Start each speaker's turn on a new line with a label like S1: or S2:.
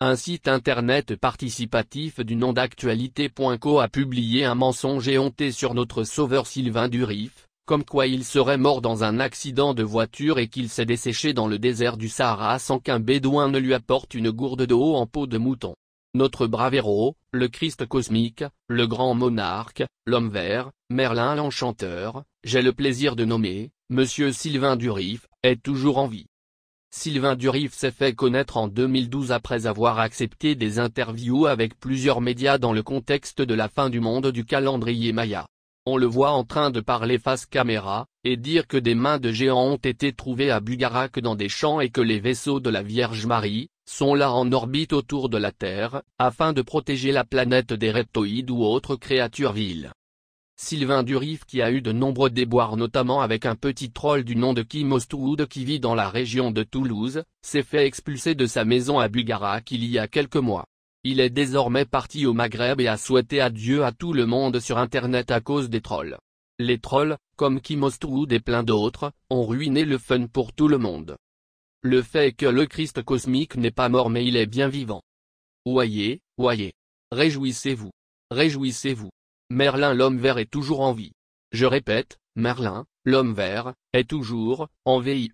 S1: Un site internet participatif du nom d'actualité.co a publié un mensonge éhonté sur notre sauveur Sylvain Durif, comme quoi il serait mort dans un accident de voiture et qu'il s'est desséché dans le désert du Sahara sans qu'un bédouin ne lui apporte une gourde d'eau en peau de mouton. Notre brave héros, le Christ cosmique, le grand monarque, l'homme vert, Merlin l'enchanteur, j'ai le plaisir de nommer, Monsieur Sylvain Durif, est toujours en vie. Sylvain Durif s'est fait connaître en 2012 après avoir accepté des interviews avec plusieurs médias dans le contexte de la fin du monde du calendrier Maya. On le voit en train de parler face caméra, et dire que des mains de géants ont été trouvées à Bugarak dans des champs et que les vaisseaux de la Vierge Marie, sont là en orbite autour de la Terre, afin de protéger la planète des reptoïdes ou autres créatures viles. Sylvain Durif qui a eu de nombreux déboires notamment avec un petit troll du nom de Kim Ostwood qui vit dans la région de Toulouse, s'est fait expulser de sa maison à Bugarak il y a quelques mois. Il est désormais parti au Maghreb et a souhaité adieu à tout le monde sur internet à cause des trolls. Les trolls, comme Kim Ostwood et plein d'autres, ont ruiné le fun pour tout le monde. Le fait que le Christ cosmique n'est pas mort mais il est bien vivant. Voyez, voyez. Réjouissez-vous. Réjouissez-vous. Merlin l'homme vert est toujours en vie. Je répète, Merlin, l'homme vert, est toujours,
S2: en VIE,